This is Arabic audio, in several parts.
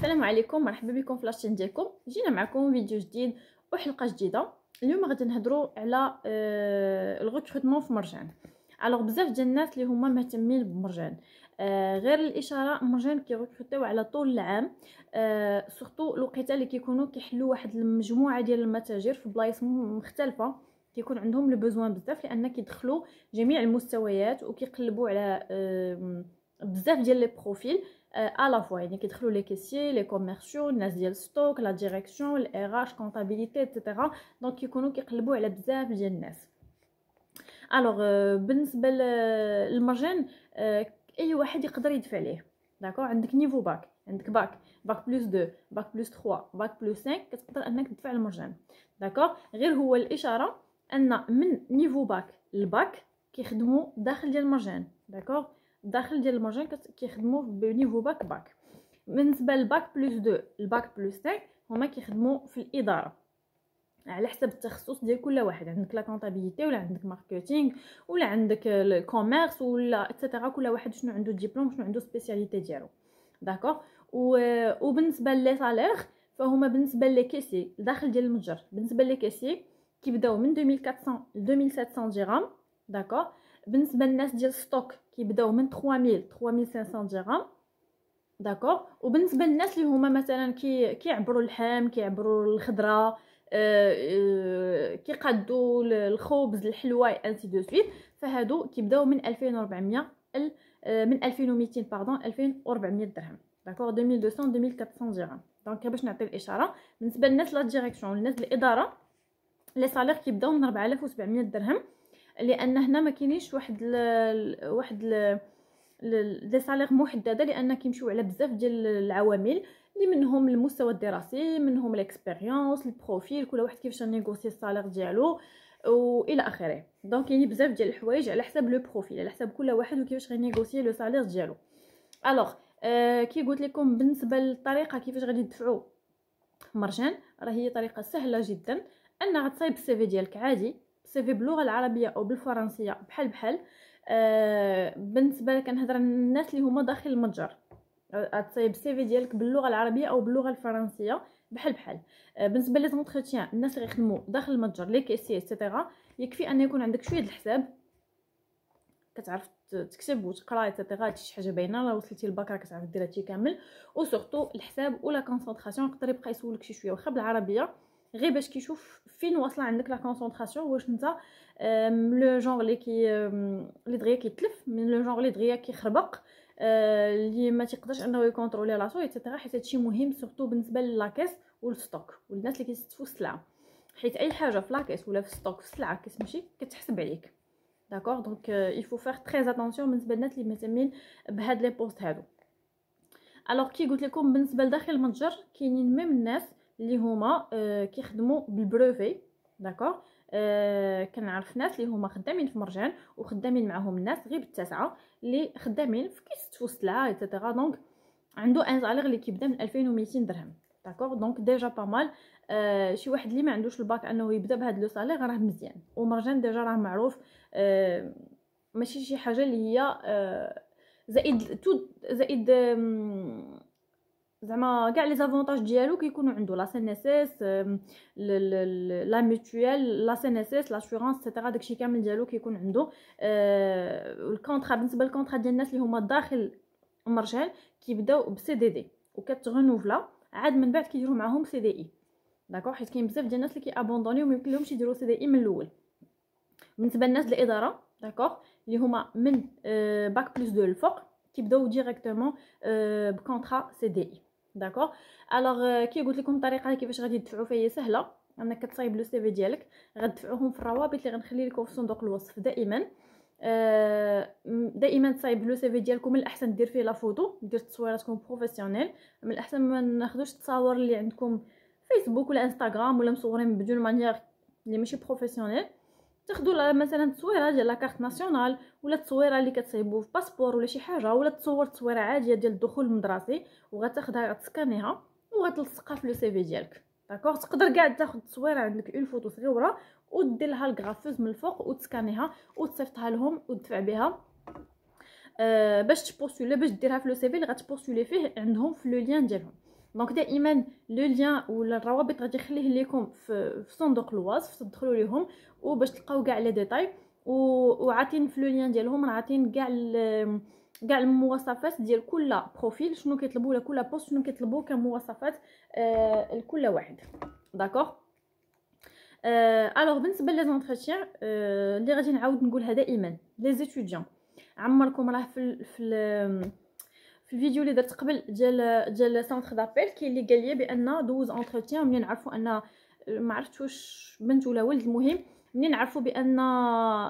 السلام عليكم مرحبا بكم في لاشين ديالكم جينا معكم فيديو جديد وحلقه جديده اليوم غادي نهضروا على آه الغوتريتمون في مرجان الوغ بزاف ديال الناس اللي هما مهتمين بمرجان آه غير الاشاره مرجان كيغوتريتو على طول العام آه سورتو الوقيته اللي كيكونوا كيحلوا واحد المجموعه ديال المتاجر في بلايص مختلفه كيكون عندهم لو بوزوان بزاف لان كيدخلوا جميع المستويات وكيقلبوا على آه بزاف ديال لي بروفيل Euh, à la fois يعني كيدخلوا لي كيسيي لي كوميرسيو الناس ديال ستوك لا ديريكسيون الار اش كونطابيليتي ايتترا دونك كيكونوا كيقلبوا على بزاف ديال الناس الوغ بالنسبه للمرجان euh, اي واحد يقدر يدفع ليه داكو عندك نيفو باك عندك باك باك بلس 2 باك بلس 3 باك بلس 5 كتقدر انك تدفع المرجان داكور غير هو الاشاره ان من نيفو باك للباك كيخدموا داخل ديال المرجان داكور الداخل ديال المرجان كيخدموا بنيفو باك باك بالنسبه للباك بلس 2 الباك بلس 5 هما كيخدموا في الاداره على حسب التخصص ديال كل واحد عندك لا كونطابيلتي ولا عندك ماركتينغ ولا عندك الكوميرس ولا اتسيتيرا كل واحد شنو عنده ديبلوم شنو عنده سبيسياليتي ديالو داكوغ وبالنسبه لي سالير فهما بالنسبه لي كيسي داخل ديال المتجر بالنسبه لي كيسي كيبداو من 2400 ل 2700 درهم داكوغ بالنسبه للناس ديال ستوك كيبداو من 3000 3500 درهم داكوغ وبالنسبه للناس اللي هما مثلا كي كيعبروا اللحم كيعبروا الخضره آه، آه، كيقادوا الخبز الحلوى انتي دو سويت فهادو كيبداو من 2400 آه، من 2200 باردون 2400 درهم داكوغ 2200 2400 درهم دونك باش نعطي الاشاره بالنسبه للناس لا ديريكسيون الناس الاداره لي سالير كيبداو من 4700 درهم لان هنا ما كاينينش واحد ل... واحد لي سالير محدده لان كيمشيو على بزاف ديال العوامل اللي منهم المستوى الدراسي منهم ليكسبيريونس البروفيل كل واحد كيفاش نيغوسي السالير ديالو والى اخره دونك كاين بزاف ديال الحوايج على حساب لو بروفيل على حساب كل واحد وكيفاش غينيغوسي لو سالير ديالو الوغ آه، كي قلت لكم بالنسبه للطريقه كيفاش غادي تدفعوا مرجان راه هي طريقه سهله جدا ان غتصايب السيفي ديالك عادي سيفي باللغه العربيه او بالفرنسيه بحال بحال آه بالنسبه لك كنهضر الناس اللي هما داخل المتجر آه، تصايب في ديالك باللغه العربيه او باللغه الفرنسيه بحال بحال آه بالنسبه لي زونتروتيان الناس اللي غيخدموا داخل المتجر لي كيسي ايتترا يكفي ان يكون عندك شويه د الحساب كتعرف تكتب وتقرا ايتترا هادشي شي حاجه باينه لا وصلتي للباك راه كتعرف دير هادشي كامل وسورتو الحساب ولا كونسونطراسيون يقدر يبقى يسولك شي شويه واخا بالعربيه غير باش كيشوف فين واصله عندك لا كونسونطراسيون واش نتا من لو جونغ لي كي لي دغيا كيتلف من لو جونغ لي دغيا كيخربق آه، اللي ما تيقدرش انه يكونترولي راسو ايتترا حيت هادشي مهم سورتو بالنسبه للاكيس والستوك والناس اللي كيستفوا السلعه حيت اي حاجه في لاكيس ولا في ستوك في السلعه كتمشي كتحسب عليك داكوغ آه، دونك faut faire très اتونسيون بالنسبه للناس اللي مهتمين بهاد لي بوست هادو الوغ كي قلت لكم بالنسبه لداخل المتجر كاينين ميم الناس اللي هما آه، كيخدموا بالبروفي داكوغ آه، كنعرف ناس اللي هما خدامين في مرجان وخدامين معاهم الناس غير بالتسعه اللي خدامين في كيس توسلا ايتترا دونك عنده ان سالير اللي كيبدا من 2200 درهم داكوغ دونك ديجا با مال أه شي واحد اللي ما عندوش الباك انه يبدا بهاد لو سالير راه مزيان ومرجان ديجا راه معروف أه ماشي شي حاجه اللي هي آه، زائد تو زائد زعما كاع لي زافونتاج ديالو كيكونوا عنده لا سي ان اس اس لا ميتويال لا سي ان اس اس لاشورانس سيتيرا داكشي كامل ديالو كيكون عنده اه، الكونطرا بالنسبه للكونطرا ديال الناس اللي هما داخل مرجعين كيبداو بسي دي دي وكتغنوفلا عاد من بعد كيديروا معاهم سي دي اي داكوغ حيت كاين بزاف ديال الناس اللي كيابوندونيو وميمكن لهمش يديروا سي دي اي من الاول بالنسبه للناس الاداره داكوغ اللي هما من باك بلس دو الفوق كيبداو ديريكتومون اه، بكونطرا سي دي اي داكوغ الوغ كي قلت لكم الطريقه كيفاش غادي تدفعوا فهي سهله انك كتصايب لو سيفي ديالك غتدفعوهم في الروابط اللي غنخلي لكم في صندوق الوصف دائما دائما تصايب لو سيفي ديالكم من الاحسن دير فيه لا فوتو دير تصويراتكم بروفيسيونيل من الاحسن ما ناخذوش التصاور اللي عندكم فيسبوك ولا انستغرام ولا مصورين بدون مانيير اللي ماشي بروفيسيونيل تاخذوا مثلا تصويره ديال لاكارت ناسيونال ولا تصويره اللي كتصايبوا في باسبور ولا شي حاجه ولا تصور تصويره عاديه ديال الدخول المدرسي وغتاخذها غتسكانيها وغتلصقها في لو سي في ديالك داكوغ تقدر كاع تاخذ تصويره عندك اون فوتو صغيره ودير لها الكرافوز من الفوق وتسكانيها وتصيفطها لهم وتدفع بها أه باش ولا باش ديرها في لو سي في اللي غتبوستولي فيه عندهم في لو ليان ديالهم دونك دائما لو ليان ولا الروابط غادي نخليه لكم في, في صندوق الوصف تدخلوا ليهم وباش تلقاو كاع لي ديتاي وعاطين في لو ليان ديالهم عاطين كاع كاع المواصفات ديال كل بروفيل شنو كيطلبوا ولا كل بوست شنو كيطلبوا كمواصفات آه، لكل واحد داكوغ الوغ آه، بالنسبه لي زونتريتيان اللي آه، غادي نعاود نقولها دائما لي زيتوديون عمركم راه في في في الفيديو اللي درت قبل ديال ديال سونتر دابيل كاين اللي قال لي بان دوز اونتروتيان ملي نعرفوا ان ما عرفتوش بنت ولا ولد المهم ملي نعرفوا بان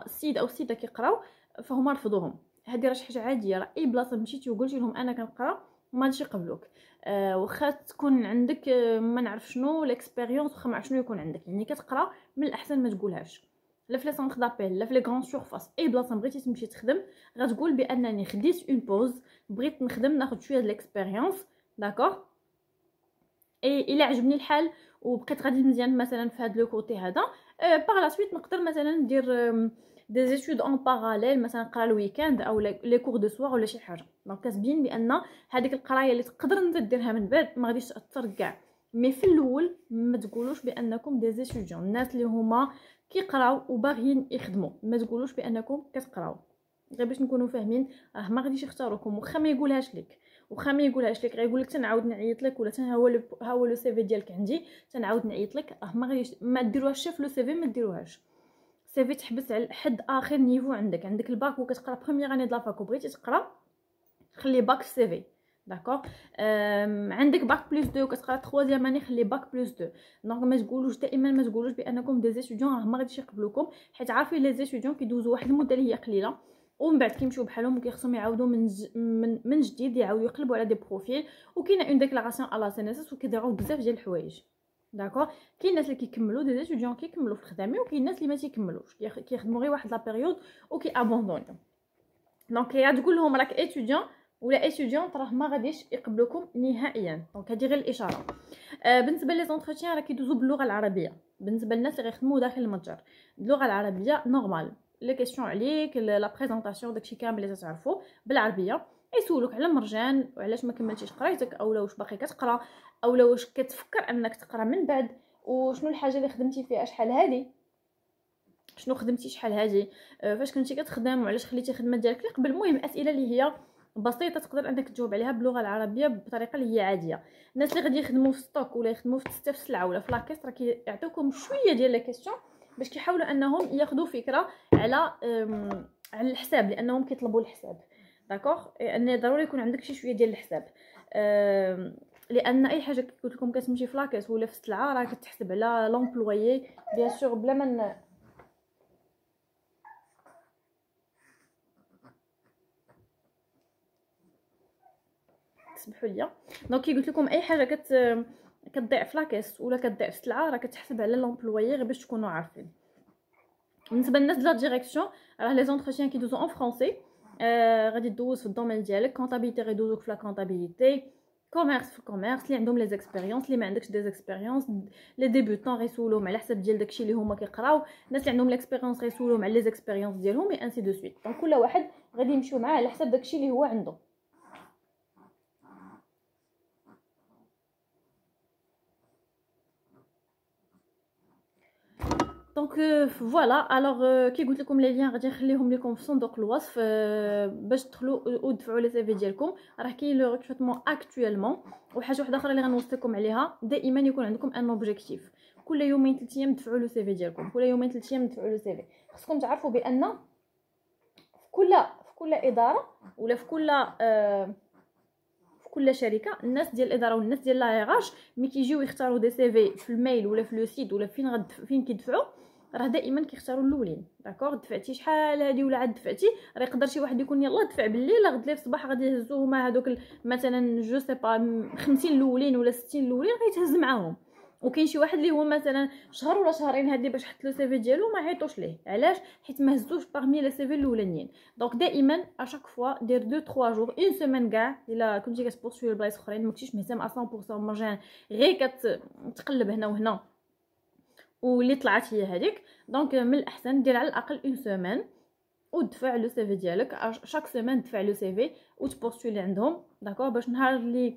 السيد او السيده كيقراو فهما رفضوهم هذه راه شي حاجه عاديه راه اي بلاصه مشيتي وقلتي لهم انا كنقرا ما غاديش يقبلوك أه واخا تكون عندك آه، ما نعرف شنو ليكسبيريونس واخا ما شنو يكون عندك يعني كتقرا من الاحسن ما تقولهاش لا في لي سونتر دابيل لا في لي غران سورفاس اي بلاصه بغيتي تمشي تخدم غتقول بانني خديت اون بوز بغيت نخدم ناخذ شويه ديال ليكسبيريونس داكوغ اي الا عجبني الحال وبقيت غادي مزيان مثلا في هذا لو كوتي هذا باغ لا سويت نقدر مثلا ندير دي زيتود اون باراليل مثلا نقرا الويكاند او لي كور دو سوار ولا شي حاجه دونك كتبين بان هذيك القرايه اللي تقدر انت ديرها من بعد ما غاديش تاثر كاع مي في الاول ما تقولوش بانكم دي زيتودون الناس اللي هما كيقراو وباغيين يخدموا ما تقولوش بانكم كتقراو غير باش نكونوا فاهمين راه ما غاديش يختاروكم واخا ما يقولهاش لك واخا ما يقولهاش لك غيقول لك تنعاود نعيط لك ولا ها هو ها هو لو سيفي ديالك عندي تنعاود نعيط لك راه ما غاديش ما ديروهاش شاف لو سيفي ما ديروهاش سيفي تحبس على حد اخر نيفو عندك عندك الباك وكتقرا بروميير اني د وبغيتي تقرا خلي باك في سيفي داكوغ euh, عندك باك بلس دو كتقرا تخوازيام اني خلي باك بلس دو دونك ما تقولوش دائما ما تقولوش بانكم دي زيتوديون راه ما غاديش يقبلوكم حيت عارفين لي زيتوديون كيدوزوا واحد المده اللي هي قليله ومن بعد كيمشيو بحالهم وكيخصهم يعاودوا من ج... من من جديد يعاودوا يقلبوا على دي بروفيل وكاينه اون ديكلاراسيون على سينيسس وكيديروا بزاف ديال الحوايج داكوغ كاين الناس اللي كيكملوا دي زيتوديون كيكملوا في الخدامي وكاين الناس اللي ما تيكملوش كيخدموا غير واحد لا بيريود وكيابوندونيو دونك يا تقول لهم راك ايتوديون ولا اتيديونت راه ما غاديش يقبلوكم نهائيا دونك هذه غير الاشاره آه بالنسبه لي زونتروتيان راه كيدوزو باللغه العربيه بالنسبه للناس اللي غيخدموا داخل المتجر اللغه العربيه نورمال لي كيسيون عليك لا بريزونطاسيون داكشي كامل اللي تعرفوا بالعربيه يسولوك على مرجان وعلاش ما كملتيش قرايتك اولا واش باقي كتقرا اولا واش كتفكر انك تقرا من بعد وشنو الحاجه اللي خدمتي فيها شحال هذه شنو خدمتي شحال هذه آه، فاش كنتي كتخدم وعلاش خليتي الخدمه ديالك قبل المهم اسئله اللي هي بسيطه تقدر انك تجاوب عليها باللغه العربيه بطريقه اللي هي عاديه الناس اللي غادي يخدموا في ستوك ولا يخدموا في تستف في سلعه ولا في لاكيست راه كيعطيوكم شويه ديال لا باش كيحاولوا انهم ياخذوا فكره على على الحساب لانهم كيطلبوا الحساب داكوغ ان ضروري يكون عندك شي شويه ديال الحساب لان اي حاجه قلت لكم كتمشي في لاكيس ولا في السلعه راه كتحسب على لومبلويي بيان سور بلا ما سمحوا لي دونك كي قلت لكم اي حاجه كت كتضيع في لاكيس ولا كتضيع في السلعه راه كتحسب على لومبلويي غير باش تكونوا عارفين بالنسبه للناس ديال ديريكسيون راه لي زونتروتيان كيدوزو اون فرونسي غادي دوز في الدومين ديالك كونطابيليتي غيدوزوك في لا كونطابيلتي كوميرس في كوميرس اللي عندهم لي زيكسبيريونس اللي ما عندكش دي زيكسبيريونس لي ديبوتون غيسولوهم على حسب ديال داكشي اللي هما كيقراو الناس اللي عندهم ليكسبيريونس غيسولوهم على لي زيكسبيريونس ديالهم اي انسي دو سويت دونك كل واحد غادي يمشيو معاه على حسب داكشي اللي هو عنده دونك فوالا الوغ كي قلت لكم لي ليان غادي نخليهم لكم في صندوق الوصف باش تدخلوا ودفعوا لي سيفي ديالكم راه كاين لو ريكروتمون اكطويلمون وحاجه واحده اخرى اللي غنوصل لكم عليها دائما يكون عندكم ان اوبجيكتيف كل يومين ثلاث ايام دفعوا لو سيفي ديالكم كل يومين ثلاث ايام دفعوا لو سيفي خصكم تعرفوا بان في كل في كل اداره ولا في كل آه كل شركه الناس ديال الاداره والناس ديال لايغاش ملي كيجيو يختاروا دي سي في في الميل ولا في لو سيت ولا فين غد فين كيدفعوا راه دائما كيختاروا الاولين داكوغ دفعتي شحال هادي ولا عاد دفعتي راه يقدر شي واحد يكون يلاه دفع بالليل غد في الصباح غادي يهزو هما هذوك مثلا جو سي با 50 الاولين ولا 60 الاولين غيتهز معاهم وكاين شي واحد اللي هو مثلا شهر ولا شهرين هادي باش حط لو سيفي ديالو ما عيطوش ليه علاش حيت ما هزوش بارمي لا سيفي الاولانيين دونك دائما اشاك فوا دير دو 3 جوغ اون سيمين كاع الا كنتي شويه لبلايص اخرين ما كنتيش مهتم 100% مرجان غير كتقلب هنا وهنا واللي طلعت هي هذيك دونك من الاحسن دير على الاقل اون سيمين ودفع لو سيفي ديالك شاك سيمين دفع لو سيفي وتبوستولي عندهم داكوغ باش نهار اللي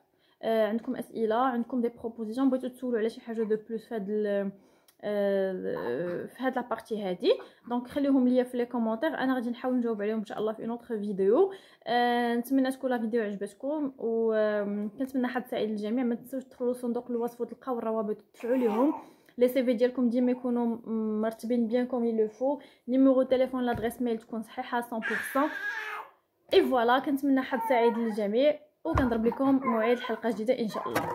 آه، عندكم اسئله عندكم دي بروبوزيسيون بغيتو تسولوا على شي حاجه دو بلوس في هاد آه، في هاد لابارتي هادي دونك خليهم ليا في لي كومونتير انا غادي نحاول نجاوب عليهم ان شاء الله في اون آه، فيديو نتمنى تكون لا فيديو عجبتكم وكنتمنى حد سعيد للجميع ما تنساوش تدخلوا صندوق الوصف وتلقاو الروابط تبعوا ليهم لي سي في ديالكم ديما يكونوا مرتبين بيان كوم لو فو نيميرو تليفون لادريس ميل تكون صحيحه 100% اي فوالا كنتمنى حد سعيد للجميع وكنضرب لكم موعد حلقه جديده ان شاء الله